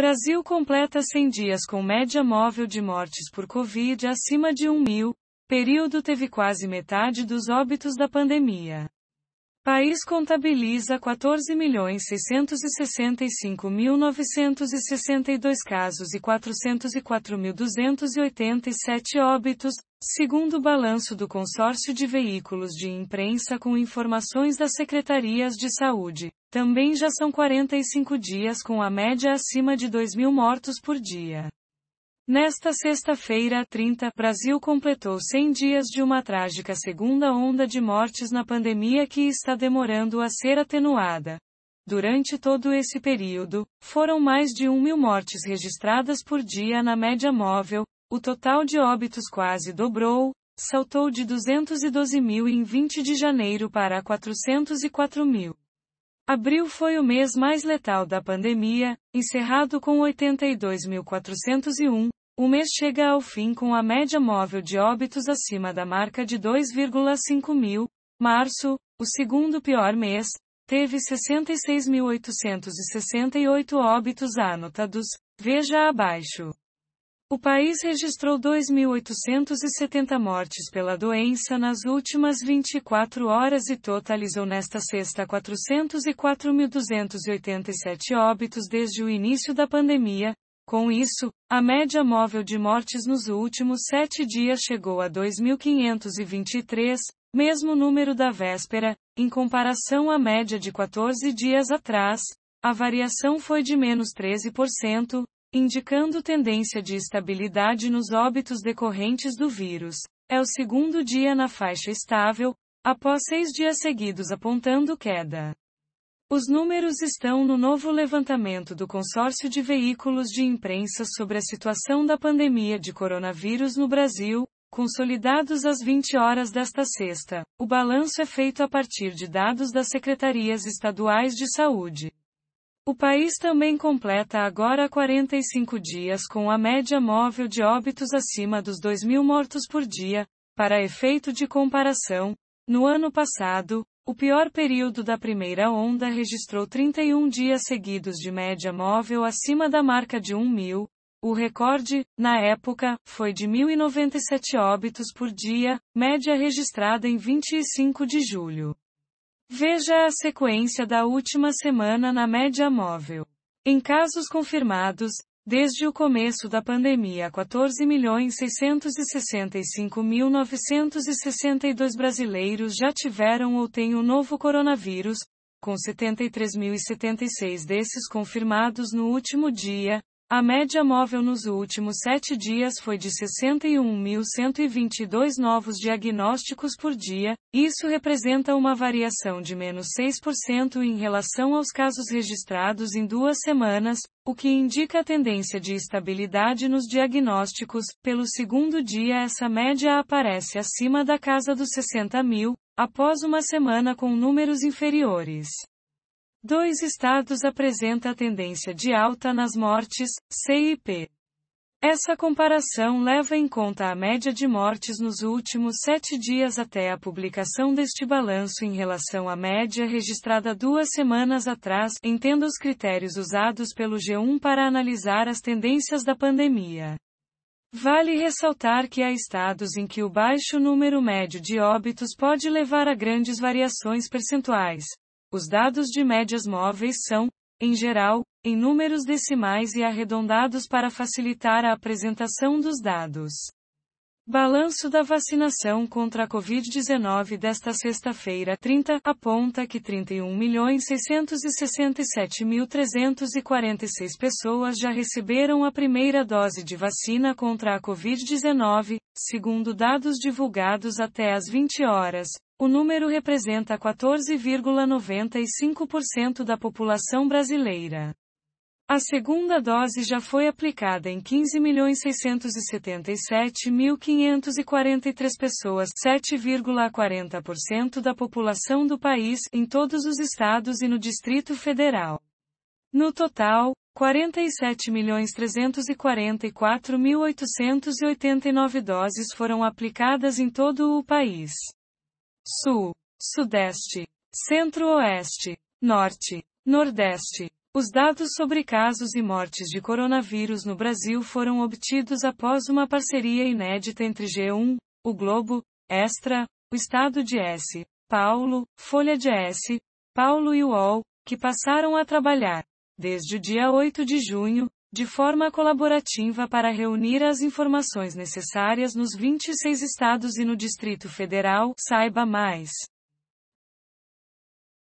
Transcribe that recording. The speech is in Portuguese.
Brasil completa 100 dias com média móvel de mortes por Covid acima de 1 mil, período teve quase metade dos óbitos da pandemia. País contabiliza 14.665.962 casos e 404.287 óbitos, segundo o balanço do consórcio de veículos de imprensa com informações das secretarias de saúde. Também já são 45 dias com a média acima de 2 mil mortos por dia. Nesta sexta-feira, 30, Brasil completou 100 dias de uma trágica segunda onda de mortes na pandemia que está demorando a ser atenuada. Durante todo esse período, foram mais de 1 mil mortes registradas por dia na média móvel, o total de óbitos quase dobrou, saltou de 212 mil em 20 de janeiro para 404 mil. Abril foi o mês mais letal da pandemia, encerrado com 82.401. O mês chega ao fim com a média móvel de óbitos acima da marca de 2,5 mil. Março, o segundo pior mês, teve 66.868 óbitos anotados, veja abaixo. O país registrou 2.870 mortes pela doença nas últimas 24 horas e totalizou nesta sexta 404.287 óbitos desde o início da pandemia. Com isso, a média móvel de mortes nos últimos sete dias chegou a 2.523, mesmo número da véspera, em comparação à média de 14 dias atrás, a variação foi de menos 13%, indicando tendência de estabilidade nos óbitos decorrentes do vírus. É o segundo dia na faixa estável, após seis dias seguidos apontando queda. Os números estão no novo levantamento do consórcio de veículos de imprensa sobre a situação da pandemia de coronavírus no Brasil, consolidados às 20 horas desta sexta. O balanço é feito a partir de dados das secretarias estaduais de saúde. O país também completa agora 45 dias com a média móvel de óbitos acima dos 2.000 mortos por dia, para efeito de comparação, no ano passado, o pior período da primeira onda registrou 31 dias seguidos de média móvel acima da marca de 1.000. O recorde, na época, foi de 1.097 óbitos por dia, média registrada em 25 de julho. Veja a sequência da última semana na média móvel. Em casos confirmados, desde o começo da pandemia, 14.665.962 brasileiros já tiveram ou têm o novo coronavírus, com 73.076 desses confirmados no último dia, a média móvel nos últimos sete dias foi de 61.122 novos diagnósticos por dia, isso representa uma variação de menos 6% em relação aos casos registrados em duas semanas, o que indica a tendência de estabilidade nos diagnósticos. Pelo segundo dia, essa média aparece acima da casa dos 60 mil, após uma semana com números inferiores. Dois estados apresenta tendência de alta nas mortes, CIP. Essa comparação leva em conta a média de mortes nos últimos sete dias até a publicação deste balanço em relação à média registrada duas semanas atrás, entendo os critérios usados pelo G1 para analisar as tendências da pandemia. Vale ressaltar que há estados em que o baixo número médio de óbitos pode levar a grandes variações percentuais, os dados de médias móveis são, em geral, em números decimais e arredondados para facilitar a apresentação dos dados. Balanço da vacinação contra a Covid-19 desta sexta-feira 30 aponta que 31.667.346 pessoas já receberam a primeira dose de vacina contra a Covid-19, segundo dados divulgados até às 20 horas, o número representa 14,95% da população brasileira. A segunda dose já foi aplicada em 15.677.543 pessoas, 7,40% da população do país, em todos os estados e no Distrito Federal. No total, 47.344.889 doses foram aplicadas em todo o país. Sul, Sudeste, Centro-Oeste, Norte, Nordeste. Os dados sobre casos e mortes de coronavírus no Brasil foram obtidos após uma parceria inédita entre G1, o Globo, Extra, o Estado de S. Paulo, Folha de S. Paulo e o UOL, que passaram a trabalhar, desde o dia 8 de junho, de forma colaborativa para reunir as informações necessárias nos 26 estados e no Distrito Federal. Saiba mais.